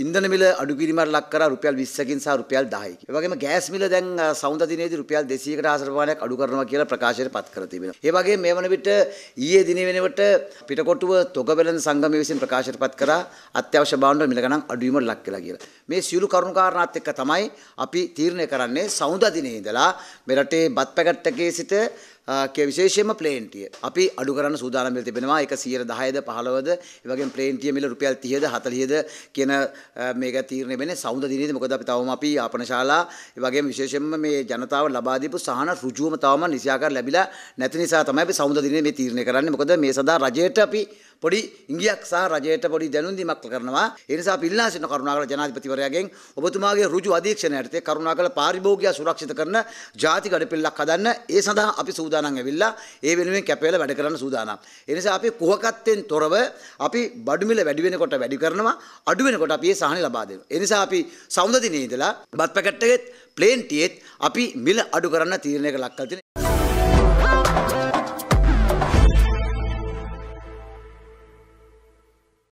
ඉන්දන මිල අඩු කිරීමට ලක් කරා රුපියල් 20කින් සහ රුපියල් 10කින්. ඒ වගේම ගෑස් මිල දැන් සවුන්දා දිනේදී රුපියල් 200කට ආසර ප්‍රමාණයක් අඩු කරනවා කියලා ප්‍රකාශයට පත් කර තිබෙනවා. ඒ වගේම මේ වන විට ඊයේ දින වෙනකොට පිටකොටුව තොගබලන සංගමය විසින් ප්‍රකාශයට පත් කරා අත්‍යවශ්‍ය භාණ්ඩ මිල ගණන් අඩුවීමට ලක් කළා කියලා. මේ සියලු කරුණු කාරණාත් එක්ක තමයි අපි තීරණය කරන්නේ සවුන්දා දිනේ ඉඳලා මෙරටේ බත් පැකට් එකේ සිට විශේෂයෙන්ම ප්ලේන්ටිය අපි අඩු කරන්න සූදානම් වෙලා තිබෙනවා ඒක 110ද 15ද ඒ වගේම ප්ලේන්ටිය මිල රුපියල් 30ද 40ද කියන මේක තීරණය වෙන්නේ සෞන්ද දිනේදී මොකද අපි තවම අපි ආපනශාලා ඒ වගේම විශේෂයෙන්ම මේ ජනතාව ලබා දීපු සහන ඍජුවම තවම නිසියාකාර ලැබිලා නැති නිසා තමයි අපි සෞන්ද දිනේ මේ තීරණය කරන්නේ මොකද මේ සඳහා රජයට අපි පොඩි ඉංගියක් සහ රජයට පොඩි දැනුම් දීමක් කරනවා. ඒ නිසා පිල්ලා සිටින කරුණාකර ජනාධිපතිවරයාගෙන් ඔබතුමාගේ ඍජු අධීක්ෂණයට කරුණාකර පාරිභෝගිකය සුරක්ෂිත කරන ජාතික අඩපිල්ලක් හදන්න ඒ සඳහා අපි සූදානම් ඇවිල්ලා ඒ වෙනුවෙන් කැපවෙලා වැඩ කරන්න සූදානම්. ඒ නිසා අපි කුහකත්වෙන් තොරව අපි බඩු මිල වැඩි වෙනකොට වැඩි කරනවා අඩු වෙනකොට අපි ඒ සහනය ලබා දෙනවා. ඒ නිසා අපි සවුන්ද දිනේ ඉඳලා බත් පැකට් එකෙත් ප්ලේන්ටියෙත් අපි මිල අඩු කරන්න තීරණයක ලක් කරලා